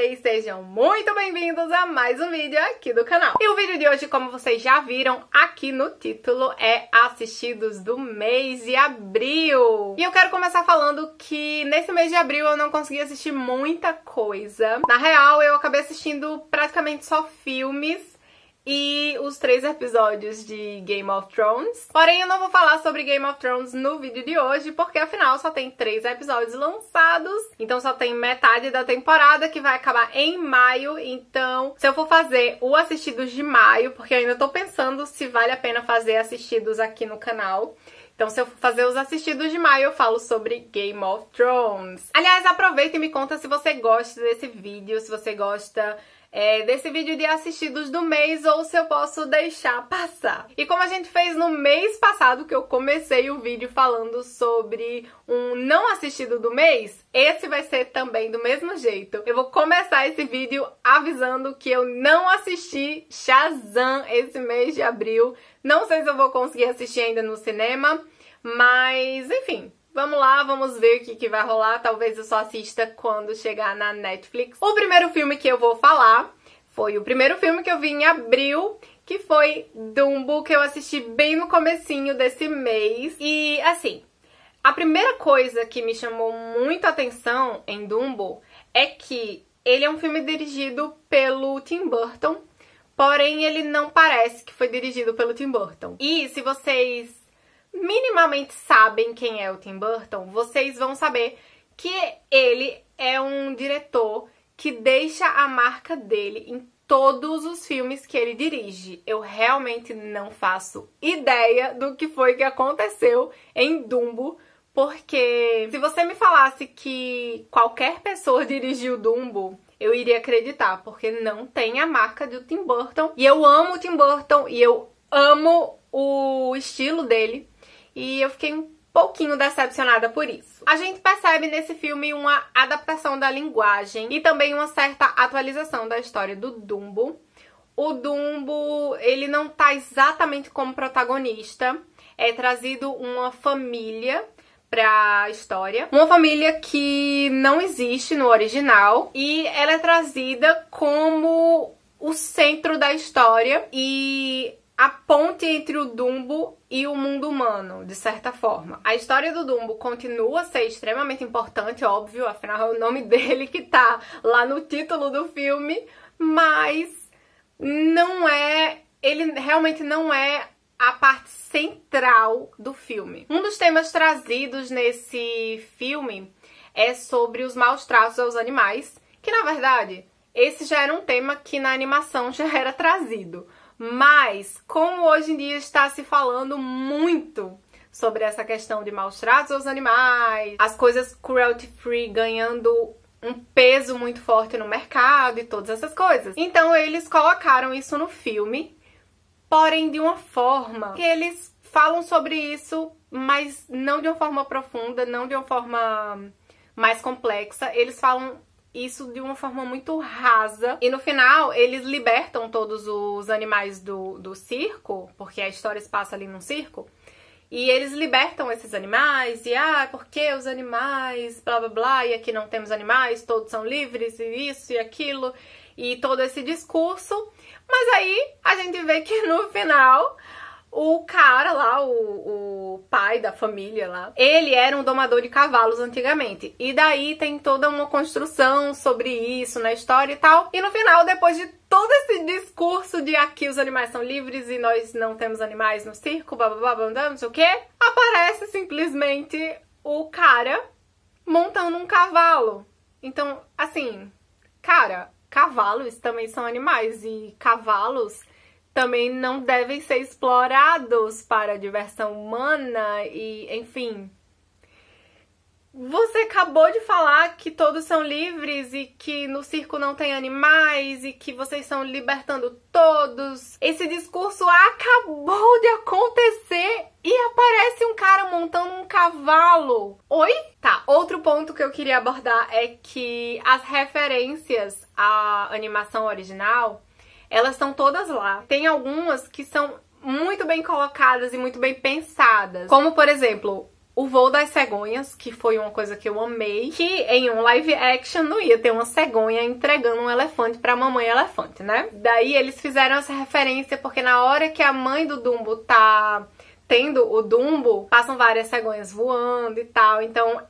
vocês? Sejam muito bem-vindos a mais um vídeo aqui do canal. E o vídeo de hoje, como vocês já viram aqui no título, é assistidos do mês de abril. E eu quero começar falando que nesse mês de abril eu não consegui assistir muita coisa. Na real, eu acabei assistindo praticamente só filmes e os três episódios de Game of Thrones. Porém, eu não vou falar sobre Game of Thrones no vídeo de hoje, porque afinal só tem três episódios lançados, então só tem metade da temporada que vai acabar em maio. Então, se eu for fazer o assistidos de maio, porque eu ainda tô pensando se vale a pena fazer assistidos aqui no canal. Então, se eu fazer os assistidos de maio, eu falo sobre Game of Thrones. Aliás, aproveita e me conta se você gosta desse vídeo, se você gosta é, desse vídeo de assistidos do mês ou se eu posso deixar passar. E como a gente fez no mês passado, que eu comecei o vídeo falando sobre um não assistido do mês, esse vai ser também do mesmo jeito. Eu vou começar esse vídeo avisando que eu não assisti Shazam esse mês de abril. Não sei se eu vou conseguir assistir ainda no cinema, mas enfim, Vamos lá, vamos ver o que, que vai rolar. Talvez eu só assista quando chegar na Netflix. O primeiro filme que eu vou falar foi o primeiro filme que eu vi em abril, que foi Dumbo, que eu assisti bem no comecinho desse mês. E assim, a primeira coisa que me chamou muito atenção em Dumbo é que ele é um filme dirigido pelo Tim Burton, porém ele não parece que foi dirigido pelo Tim Burton. E se vocês minimamente sabem quem é o Tim Burton, vocês vão saber que ele é um diretor que deixa a marca dele em todos os filmes que ele dirige. Eu realmente não faço ideia do que foi que aconteceu em Dumbo, porque se você me falasse que qualquer pessoa dirigiu Dumbo, eu iria acreditar, porque não tem a marca do Tim Burton. E eu amo o Tim Burton e eu amo o estilo dele e eu fiquei um pouquinho decepcionada por isso. A gente percebe nesse filme uma adaptação da linguagem e também uma certa atualização da história do Dumbo. O Dumbo, ele não tá exatamente como protagonista, é trazido uma família pra história. Uma família que não existe no original e ela é trazida como o centro da história e a ponte entre o Dumbo e o mundo humano, de certa forma. A história do Dumbo continua a ser extremamente importante, óbvio, afinal é o nome dele que tá lá no título do filme, mas não é. Ele realmente não é a parte central do filme. Um dos temas trazidos nesse filme é sobre os maus tratos aos animais, que na verdade esse já era um tema que na animação já era trazido. Mas, como hoje em dia está se falando muito sobre essa questão de maus tratos aos animais, as coisas cruelty free ganhando um peso muito forte no mercado e todas essas coisas. Então eles colocaram isso no filme, porém de uma forma que eles falam sobre isso, mas não de uma forma profunda, não de uma forma mais complexa. Eles falam isso de uma forma muito rasa. E no final, eles libertam todos os animais do, do circo, porque a história se passa ali num circo. E eles libertam esses animais, e ah, porque os animais, blá blá blá, e aqui não temos animais, todos são livres, e isso e aquilo, e todo esse discurso. Mas aí a gente vê que no final o cara lá, o, o, pai da família lá, ele era um domador de cavalos antigamente. E daí tem toda uma construção sobre isso na história e tal. E no final, depois de todo esse discurso de aqui os animais são livres e nós não temos animais no circo, blá blá blá, não sei o que, aparece simplesmente o cara montando um cavalo. Então, assim, cara, cavalos também são animais e cavalos também não devem ser explorados para a diversão humana e, enfim. Você acabou de falar que todos são livres e que no circo não tem animais e que vocês estão libertando todos. Esse discurso acabou de acontecer e aparece um cara montando um cavalo. Oi? Tá, outro ponto que eu queria abordar é que as referências à animação original elas estão todas lá. Tem algumas que são muito bem colocadas e muito bem pensadas. Como, por exemplo, o Voo das Cegonhas, que foi uma coisa que eu amei, que em um live action não ia ter uma cegonha entregando um elefante pra mamãe elefante, né? Daí eles fizeram essa referência porque na hora que a mãe do Dumbo tá tendo o Dumbo, passam várias cegonhas voando e tal. Então,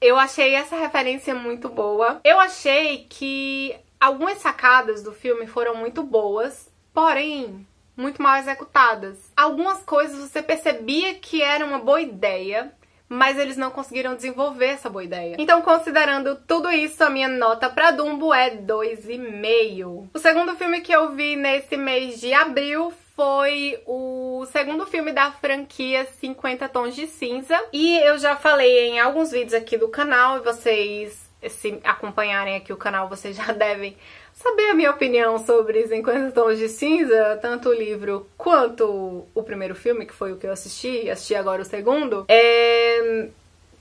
eu achei essa referência muito boa. Eu achei que Algumas sacadas do filme foram muito boas, porém muito mal executadas. Algumas coisas você percebia que era uma boa ideia, mas eles não conseguiram desenvolver essa boa ideia. Então, considerando tudo isso, a minha nota para Dumbo é 2,5. O segundo filme que eu vi nesse mês de abril foi o segundo filme da franquia 50 Tons de Cinza. E eu já falei em alguns vídeos aqui do canal, e vocês se acompanharem aqui o canal, vocês já devem saber a minha opinião sobre 50 Tons de Cinza, tanto o livro quanto o primeiro filme, que foi o que eu assisti, assisti agora o segundo. É...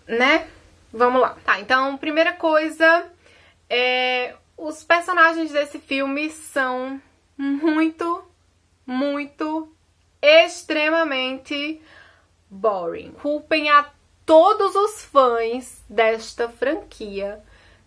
Né? Vamos lá. Tá, então, primeira coisa, é... os personagens desse filme são muito, muito, extremamente boring. Culpem a todos os fãs desta franquia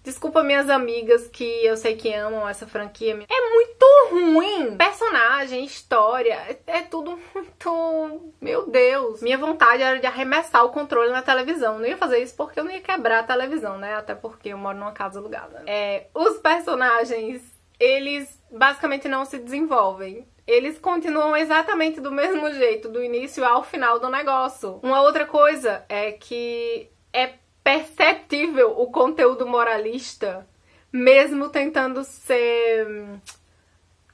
Desculpa minhas amigas que eu sei que amam essa franquia. É muito ruim. Personagem, história, é, é, tudo muito... Meu Deus. Minha vontade era de arremessar o controle na televisão. Não ia fazer isso porque eu não ia quebrar a televisão, né? Até porque eu moro numa casa alugada. É, os personagens, eles basicamente não se desenvolvem eles continuam exatamente do mesmo jeito, do início ao final do negócio. Uma outra coisa é que é perceptível o conteúdo moralista, mesmo tentando ser hum,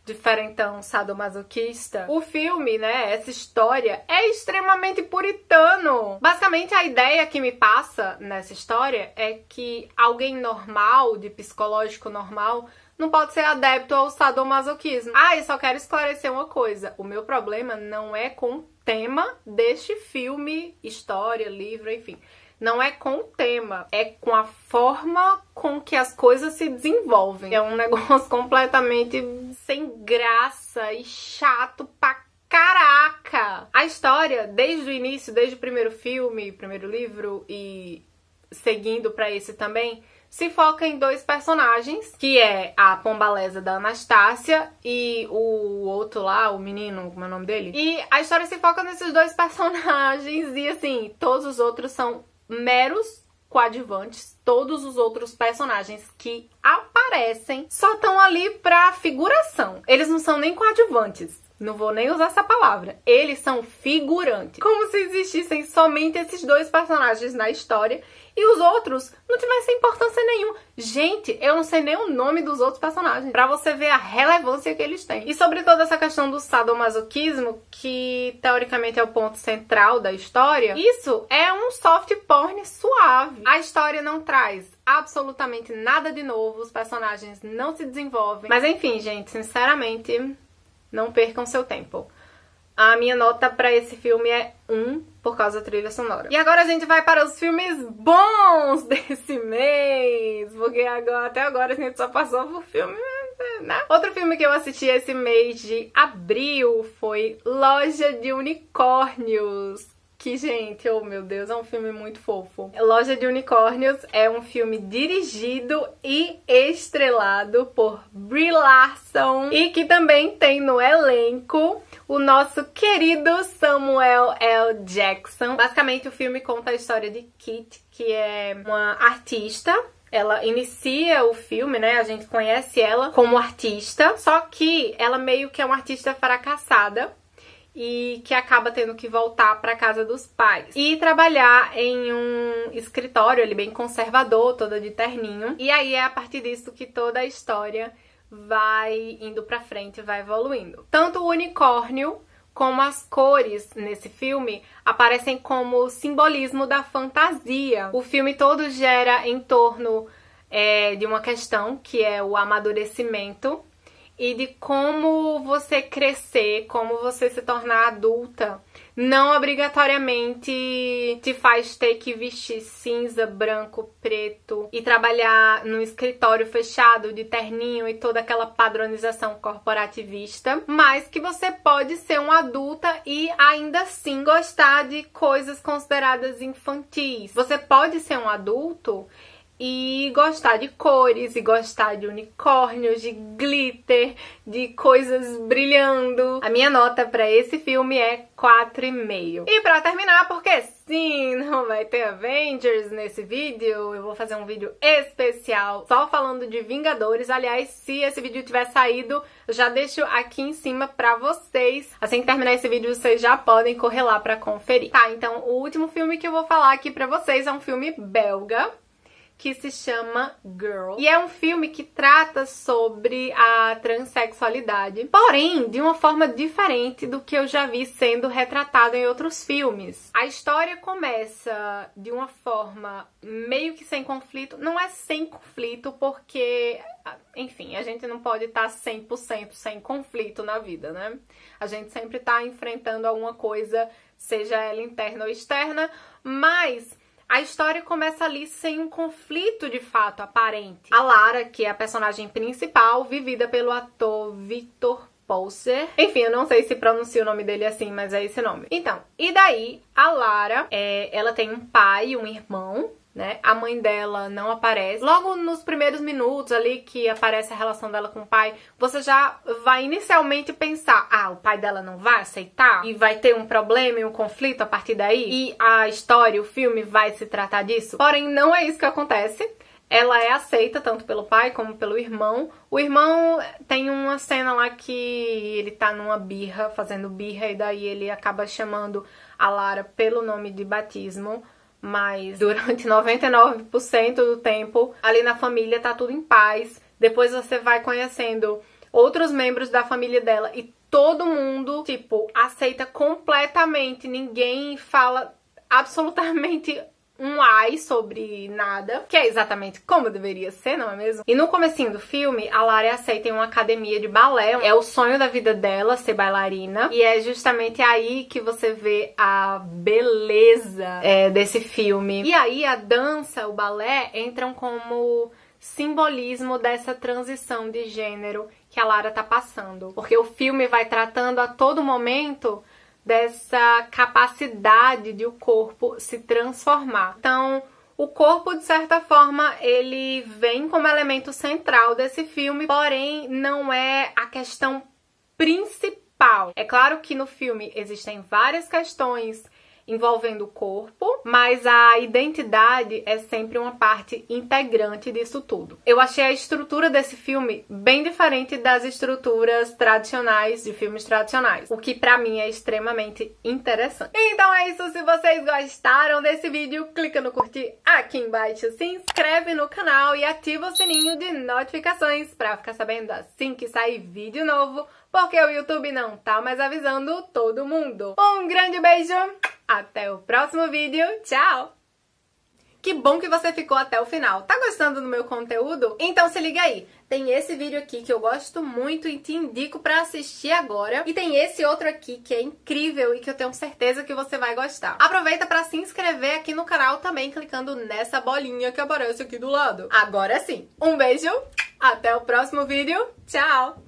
diferentão sadomasoquista. O filme, né, essa história é extremamente puritano. Basicamente a ideia que me passa nessa história é que alguém normal, de psicológico normal, não pode ser adepto ao sadomasoquismo. Ah, e só quero esclarecer uma coisa. O meu problema não é com o tema deste filme, história, livro, enfim não é com o tema, é com a forma com que as coisas se desenvolvem. É um negócio completamente sem graça e chato pra caraca! A história, desde o início, desde o primeiro filme, primeiro livro e seguindo para esse também, se foca em dois personagens, que é a pombalesa da Anastácia e o outro lá, o menino, como é o nome dele? E a história se foca nesses dois personagens e assim, todos os outros são meros coadjuvantes, todos os outros personagens que aparecem só estão ali para figuração. Eles não são nem coadjuvantes. Não vou nem usar essa palavra. Eles são figurantes. Como se existissem somente esses dois personagens na história e os outros não tivessem importância mesmo. Gente, eu não sei nem o nome dos outros personagens, para você ver a relevância que eles têm. E sobre toda essa questão do sadomasoquismo, que teoricamente é o ponto central da história, isso é um soft porn suave. A história não traz absolutamente nada de novo, os personagens não se desenvolvem. Mas enfim, gente, sinceramente, não percam seu tempo. A minha nota para esse filme é 1 por causa da trilha sonora. E agora a gente vai para os filmes bons desse mês, porque agora, até agora a gente só passou por filme né? Outro filme que eu assisti esse mês de abril foi Loja de Unicórnios. Que, gente, oh meu Deus, é um filme muito fofo. Loja de Unicórnios é um filme dirigido e estrelado por Brie Larson e que também tem no elenco o nosso querido Samuel L. Jackson. Basicamente, o filme conta a história de Kit, que é uma artista ela inicia o filme, né? A gente conhece ela como artista, só que ela meio que é uma artista fracassada e que acaba tendo que voltar para casa dos pais e trabalhar em um escritório ele bem conservador, todo de terninho. E aí é a partir disso que toda a história vai indo para frente, vai evoluindo. Tanto o unicórnio como as cores nesse filme aparecem como simbolismo da fantasia. O filme todo gera em torno é, de uma questão que é o amadurecimento e de como você crescer, como você se tornar adulta, não obrigatoriamente te faz ter que vestir cinza, branco, preto e trabalhar num escritório fechado de terninho e toda aquela padronização corporativista, mas que você pode ser um adulta e ainda assim gostar de coisas consideradas infantis. Você pode ser um adulto e gostar de cores, e gostar de unicórnios, de glitter, de coisas brilhando. A minha nota para esse filme é 4,5. E para terminar, porque sim, não vai ter Avengers nesse vídeo, eu vou fazer um vídeo especial só falando de Vingadores. Aliás, se esse vídeo tiver saído, já deixo aqui em cima para vocês. Assim que terminar esse vídeo, vocês já podem correr lá para conferir. Tá, então o último filme que eu vou falar aqui para vocês é um filme belga que se chama Girl. E é um filme que trata sobre a transexualidade, porém de uma forma diferente do que eu já vi sendo retratado em outros filmes. A história começa de uma forma meio que sem conflito, não é sem conflito porque enfim, a gente não pode tá estar 100% sem conflito na vida, né? A gente sempre está enfrentando alguma coisa, seja ela interna ou externa, mas a história começa ali sem um conflito de fato aparente. A Lara, que é a personagem principal, vivida pelo ator Victor Pulser. Enfim, eu não sei se pronuncio o nome dele assim, mas é esse nome. Então, e daí a Lara, é, ela tem um pai, um irmão, né? A mãe dela não aparece. Logo nos primeiros minutos ali que aparece a relação dela com o pai, você já vai inicialmente pensar: ah, o pai dela não vai aceitar e vai ter um problema e um conflito a partir daí. E a história, o filme vai se tratar disso. Porém, não é isso que acontece ela é aceita tanto pelo pai como pelo irmão. O irmão tem uma cena lá que ele tá numa birra, fazendo birra, e daí ele acaba chamando a Lara pelo nome de batismo mas durante 99% do tempo ali na família tá tudo em paz. Depois você vai conhecendo outros membros da família dela e todo mundo, tipo, aceita completamente, ninguém fala absolutamente um ai sobre nada, que é exatamente como deveria ser, não é mesmo? E no comecinho do filme, a Lara é aceita em uma academia de balé, é o sonho da vida dela ser bailarina, e é justamente aí que você vê a beleza é, desse filme. E aí a dança, o balé, entram como simbolismo dessa transição de gênero que a Lara tá passando. Porque o filme vai tratando a todo momento dessa capacidade de o corpo se transformar. Então, o corpo, de certa forma, ele vem como elemento central desse filme, porém não é a questão principal. É claro que no filme existem várias questões envolvendo o corpo, mas a identidade é sempre uma parte integrante disso tudo. Eu achei a estrutura desse filme bem diferente das estruturas tradicionais de filmes tradicionais, o que para mim é extremamente interessante. Então é isso, se vocês gostaram desse vídeo, clica no curtir aqui embaixo, se inscreve no canal e ativa o sininho de notificações para ficar sabendo assim que sair vídeo novo, porque o YouTube não tá mais avisando todo mundo. Um grande beijo! Até o próximo vídeo. Tchau! Que bom que você ficou até o final. Tá gostando do meu conteúdo? Então se liga aí. Tem esse vídeo aqui que eu gosto muito e te indico para assistir agora. E tem esse outro aqui que é incrível e que eu tenho certeza que você vai gostar. Aproveita para se inscrever aqui no canal também clicando nessa bolinha que aparece aqui do lado. Agora sim. Um beijo, até o próximo vídeo. Tchau!